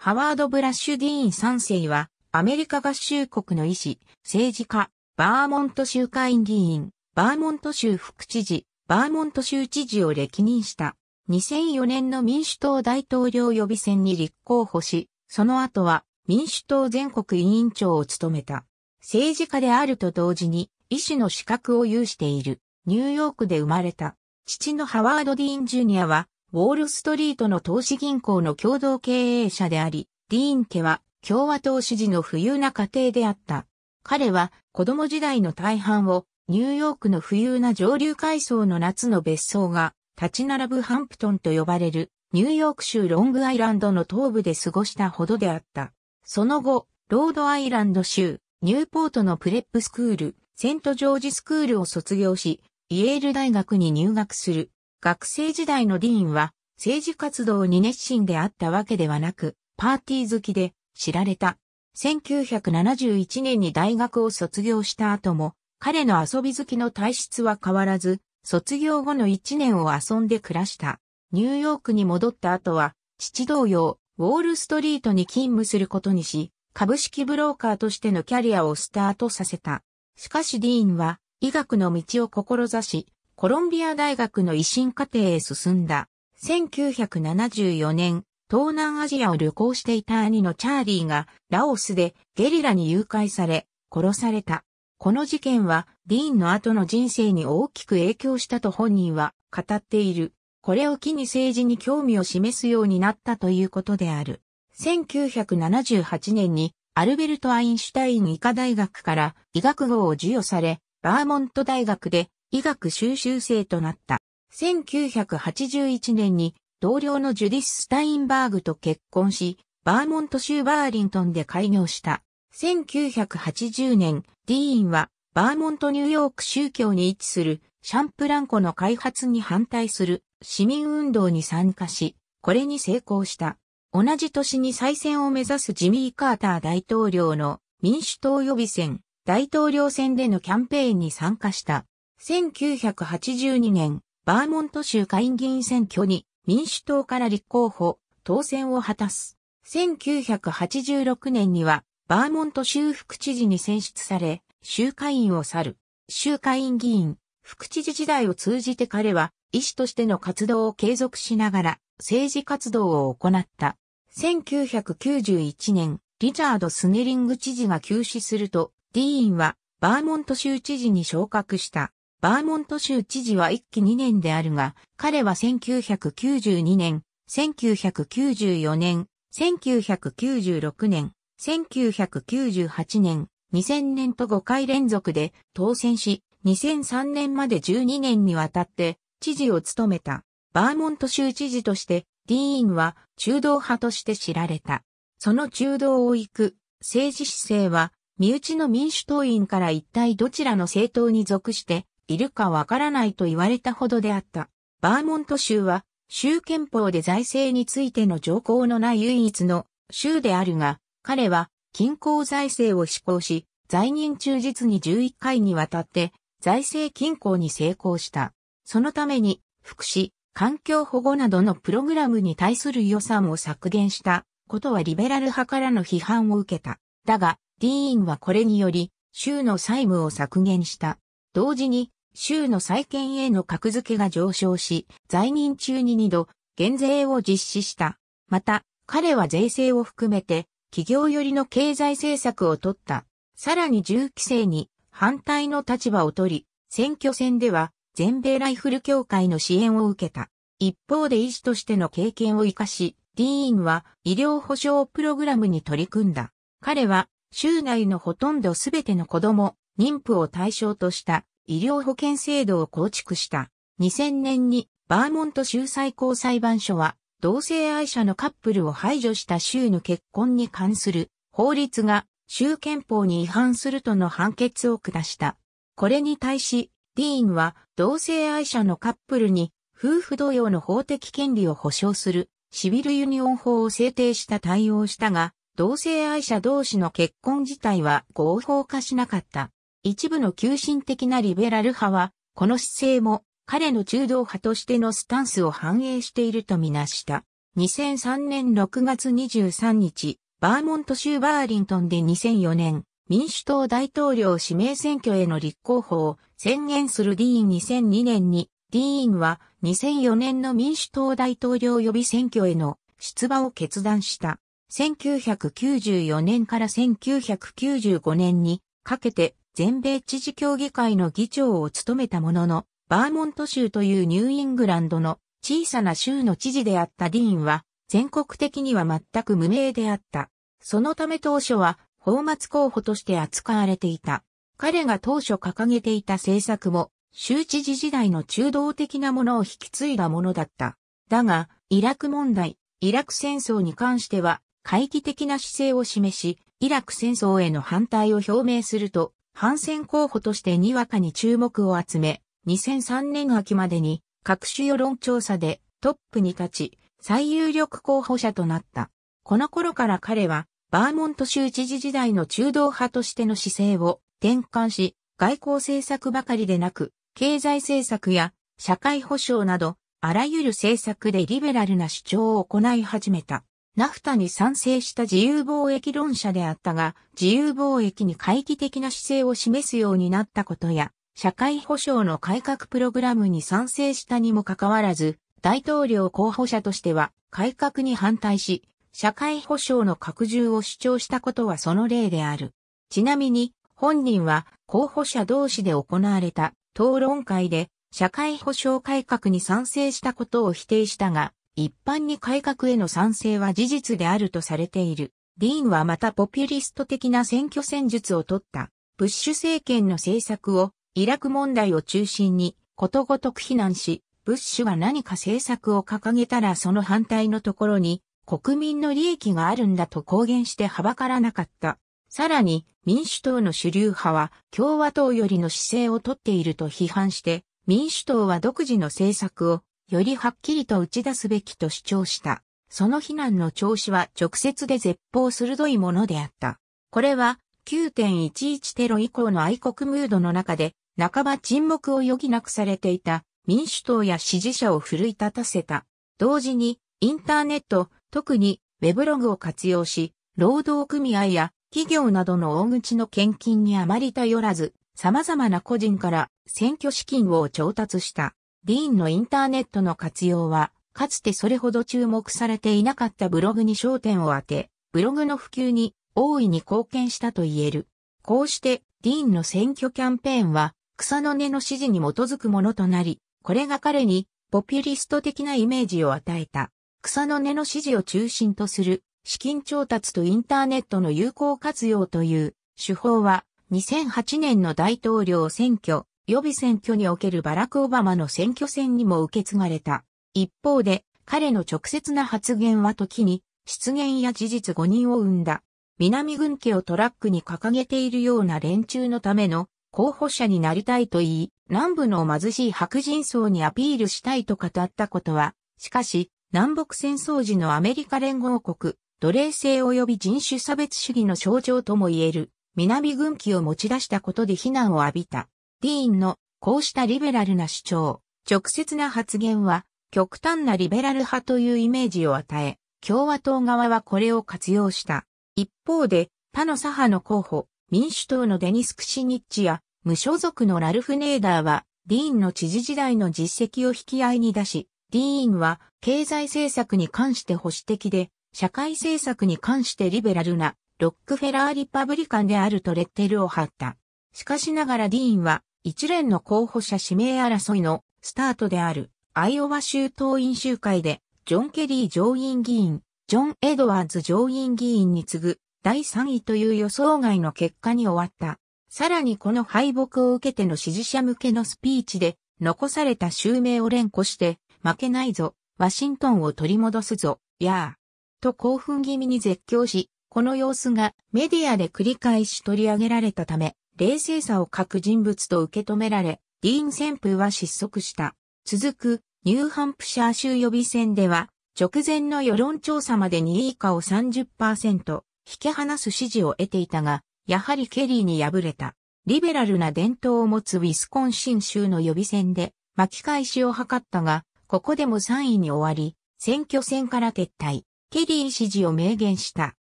ハワード・ブラッシュ・ディーン3世は、アメリカ合衆国の医師、政治家、バーモント州会議員、バーモント州副知事、バーモント州知事を歴任した。2004年の民主党大統領予備選に立候補し、その後は民主党全国委員長を務めた。政治家であると同時に医師の資格を有している。ニューヨークで生まれた。父のハワード・ディーン・ジュニアはウォールストリートの投資銀行の共同経営者であり、ディーン家は共和党支持の富裕な家庭であった。彼は子供時代の大半をニューヨークの富裕な上流階層の夏の別荘が立ち並ぶハンプトンと呼ばれるニューヨーク州ロングアイランドの東部で過ごしたほどであった。その後、ロードアイランド州、ニューポートのプレップスクール、セントジョージスクールを卒業し、イェール大学に入学する。学生時代のディーンは政治活動に熱心であったわけではなく、パーティー好きで知られた。1971年に大学を卒業した後も、彼の遊び好きの体質は変わらず、卒業後の1年を遊んで暮らした。ニューヨークに戻った後は、父同様、ウォールストリートに勤務することにし、株式ブローカーとしてのキャリアをスタートさせた。しかしディーンは、医学の道を志し、コロンビア大学の維新課程へ進んだ。1974年、東南アジアを旅行していた兄のチャーリーがラオスでゲリラに誘拐され、殺された。この事件はディーンの後の人生に大きく影響したと本人は語っている。これを機に政治に興味を示すようになったということである。1978年にアルベルト・アインシュタイン医科大学から医学号を授与され、バーモント大学で医学修習生となった。1981年に同僚のジュディス・スタインバーグと結婚し、バーモント州バーリントンで開業した。1980年、ディーンはバーモントニューヨーク宗教に位置するシャンプランコの開発に反対する市民運動に参加し、これに成功した。同じ年に再選を目指すジミー・カーター大統領の民主党予備選、大統領選でのキャンペーンに参加した。1982年、バーモント州下院議員選挙に民主党から立候補、当選を果たす。1986年には、バーモント州副知事に選出され、州会員を去る。州会員議員、副知事時代を通じて彼は、医師としての活動を継続しながら、政治活動を行った。1991年、リチャード・スネリング知事が休止すると、ディーンは、バーモント州知事に昇格した。バーモント州知事は1期2年であるが、彼は1992年、1994年、1996年、1998年、2000年と5回連続で当選し、2003年まで12年にわたって知事を務めた。バーモント州知事として、ディーンは中道派として知られた。その中道を行く政治姿勢は、身内の民主党員から一体どちらの政党に属しているかわからないと言われたほどであった。バーモント州は、州憲法で財政についての条項のない唯一の州であるが、彼は均衡財政を施行し、在任中実に11回にわたって財政均衡に成功した。そのために、福祉、環境保護などのプログラムに対する予算を削減したことはリベラル派からの批判を受けた。だが、ディーンはこれにより、州の債務を削減した。同時に、州の再建への格付けが上昇し、在任中に2度、減税を実施した。また、彼は税制を含めて、企業寄りの経済政策を取った。さらに銃規制に反対の立場を取り、選挙戦では全米ライフル協会の支援を受けた。一方で医師としての経験を活かし、ディーンは医療保障プログラムに取り組んだ。彼は州内のほとんどすべての子供、妊婦を対象とした医療保険制度を構築した。2000年にバーモント州最高裁判所は同性愛者のカップルを排除した州の結婚に関する法律が州憲法に違反するとの判決を下した。これに対し、ディーンは同性愛者のカップルに夫婦同様の法的権利を保障するシビルユニオン法を制定した対応したが、同性愛者同士の結婚自体は合法化しなかった。一部の急進的なリベラル派は、この姿勢も彼の中道派としてのスタンスを反映しているとみなした。2003年6月23日、バーモント州バーリントンで2004年、民主党大統領指名選挙への立候補を宣言するディーン2002年に、ディーンは2004年の民主党大統領予備選挙への出馬を決断した。1994年から1995年にかけて全米知事協議会の議長を務めたものの、バーモント州というニューイングランドの小さな州の知事であったディーンは、全国的には全く無名であった。そのため当初は、泡沫候補として扱われていた。彼が当初掲げていた政策も、州知事時代の中道的なものを引き継いだものだった。だが、イラク問題、イラク戦争に関しては、懐疑的な姿勢を示し、イラク戦争への反対を表明すると、反戦候補としてにわかに注目を集め、2003年秋までに各種世論調査でトップに立ち、最有力候補者となった。この頃から彼は、バーモント州知事時代の中道派としての姿勢を転換し、外交政策ばかりでなく、経済政策や社会保障など、あらゆる政策でリベラルな主張を行い始めた。ナフタに賛成した自由貿易論者であったが、自由貿易に回帰的な姿勢を示すようになったことや、社会保障の改革プログラムに賛成したにもかかわらず、大統領候補者としては改革に反対し、社会保障の拡充を主張したことはその例である。ちなみに、本人は候補者同士で行われた討論会で社会保障改革に賛成したことを否定したが、一般に改革への賛成は事実であるとされている。ディーンはまたポピュリスト的な選挙戦術をとった、ブッシュ政権の政策を、イラク問題を中心に、ことごとく非難し、ブッシュは何か政策を掲げたらその反対のところに、国民の利益があるんだと公言してはばからなかった。さらに、民主党の主流派は共和党よりの姿勢をとっていると批判して、民主党は独自の政策をよりはっきりと打ち出すべきと主張した。その非難の調子は直接で絶望鋭いものであった。これは9.11テロ以降の愛国ムードの中で、半ば沈黙を余儀なくされていた民主党や支持者を奮い立たせた。同時に、インターネット、特にウェブログを活用し、労働組合や企業などの大口の献金にあまり頼らず、様々な個人から選挙資金を調達した。ディーンのインターネットの活用は、かつてそれほど注目されていなかったブログに焦点を当て、ブログの普及に大いに貢献したと言える。こうして、ディーンの選挙キャンペーンは、草の根の支持に基づくものとなり、これが彼に、ポピュリスト的なイメージを与えた。草の根の支持を中心とする、資金調達とインターネットの有効活用という手法は、2008年の大統領選挙、予備選挙におけるバラク・オバマの選挙戦にも受け継がれた。一方で、彼の直接な発言は時に、失言や事実誤認を生んだ。南軍家をトラックに掲げているような連中のための候補者になりたいと言い、南部の貧しい白人層にアピールしたいと語ったことは、しかし、南北戦争時のアメリカ連合国、奴隷制及び人種差別主義の象徴とも言える、南軍機を持ち出したことで非難を浴びた。ディーンのこうしたリベラルな主張、直接な発言は極端なリベラル派というイメージを与え、共和党側はこれを活用した。一方で他の左派の候補、民主党のデニス・クシニッチや無所属のラルフ・ネーダーはディーンの知事時代の実績を引き合いに出し、ディーンは経済政策に関して保守的で、社会政策に関してリベラルなロックフェラー・リパブリカンであるとレッテルを貼った。しかしながらディーンは一連の候補者指名争いのスタートであるアイオワ州党員集会でジョン・ケリー上院議員、ジョン・エドワーズ上院議員に次ぐ第3位という予想外の結果に終わった。さらにこの敗北を受けての支持者向けのスピーチで残された襲名を連呼して負けないぞ、ワシントンを取り戻すぞ、やあ。と興奮気味に絶叫し、この様子がメディアで繰り返し取り上げられたため、冷静さを欠く人物と受け止められ、ディーン旋風は失速した。続く、ニューハンプシャー州予備選では、直前の世論調査まで2位以下を30%、引き離す支持を得ていたが、やはりケリーに敗れた。リベラルな伝統を持つウィスコンシン州の予備選で巻き返しを図ったが、ここでも3位に終わり、選挙戦から撤退。ケリー支持を明言した。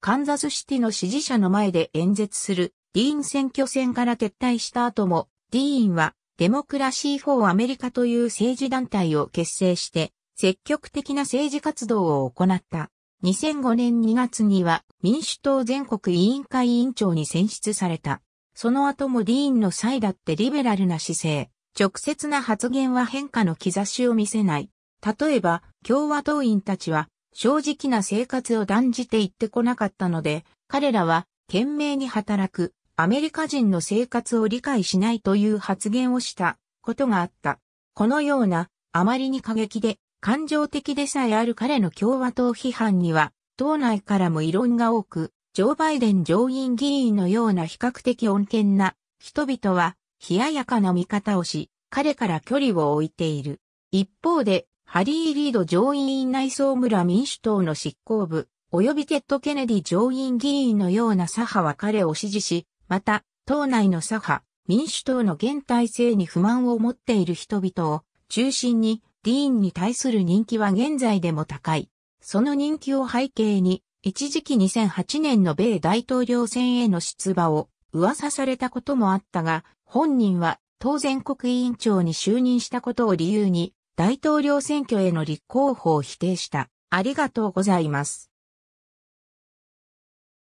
カンザスシティの支持者の前で演説するディーン選挙戦から撤退した後も、ディーンはデモクラシー・フォー・アメリカという政治団体を結成して、積極的な政治活動を行った。2005年2月には民主党全国委員会委員長に選出された。その後もディーンの際だってリベラルな姿勢、直接な発言は変化の兆しを見せない。例えば、共和党員たちは正直な生活を断じて言ってこなかったので、彼らは懸命に働く、アメリカ人の生活を理解しないという発言をしたことがあった。このような、あまりに過激で、感情的でさえある彼の共和党批判には、党内からも異論が多く、ジョー・バイデン上院議員のような比較的穏健な人々は、冷ややかな見方をし、彼から距離を置いている。一方で、ハリー・リード上院内総村民主党の執行部、及びテッド・ケネディ上院議員のような左派は彼を支持し、また、党内の左派、民主党の現体制に不満を持っている人々を中心に、ディーンに対する人気は現在でも高い。その人気を背景に、一時期2008年の米大統領選への出馬を噂されたこともあったが、本人は当然国委員長に就任したことを理由に、大統領選挙への立候補を否定した。ありがとうございます。